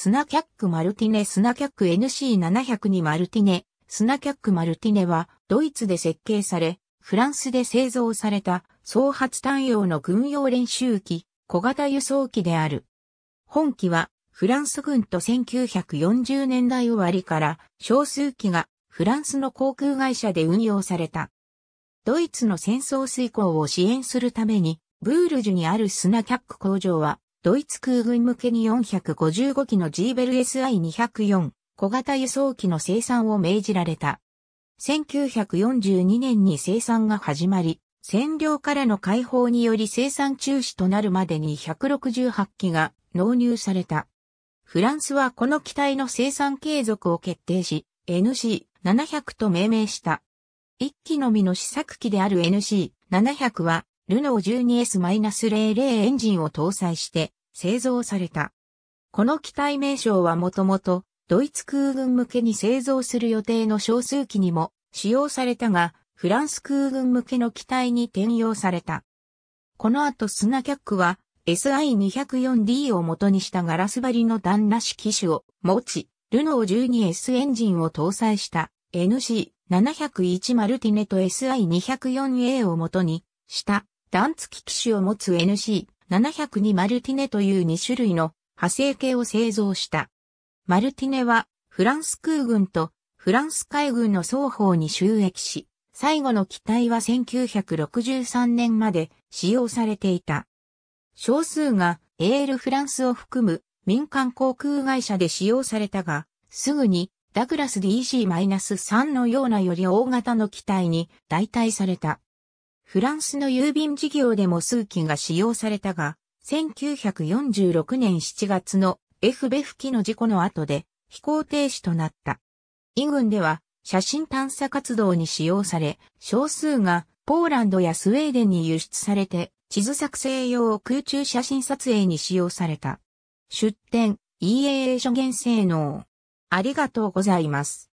スナキャック・マルティネ・スナキャック NC700 にマルティネ、スナキャック・マルティネは、ドイツで設計され、フランスで製造された、総発単用の軍用練習機、小型輸送機である。本機は、フランス軍と1940年代終わりから、少数機が、フランスの航空会社で運用された。ドイツの戦争遂行を支援するために、ブールジュにあるスナキャック工場は、ドイツ空軍向けに455機のジーベル SI204 小型輸送機の生産を命じられた。1942年に生産が始まり、占領からの解放により生産中止となるまでに168機が納入された。フランスはこの機体の生産継続を決定し、NC700 と命名した。1機のみの試作機である NC700 は、ルノー 12S-00 エンジンを搭載して、製造された。この機体名称はもともとドイツ空軍向けに製造する予定の少数機にも使用されたが、フランス空軍向けの機体に転用された。この後スナキャックは SI204D を元にしたガラス張りの段らし機種を持ち、ルノー 12S エンジンを搭載した NC701 マルティネと SI204A を元にした段付き機種を持つ NC 702マルティネという2種類の派生系を製造した。マルティネはフランス空軍とフランス海軍の双方に収益し、最後の機体は1963年まで使用されていた。少数がエールフランスを含む民間航空会社で使用されたが、すぐにダグラス DC-3 のようなより大型の機体に代替された。フランスの郵便事業でも数機が使用されたが、1946年7月の F ベフ機の事故の後で飛行停止となった。イ軍では写真探査活動に使用され、少数がポーランドやスウェーデンに輸出されて、地図作成用空中写真撮影に使用された。出展、EAA 諸元性能。ありがとうございます。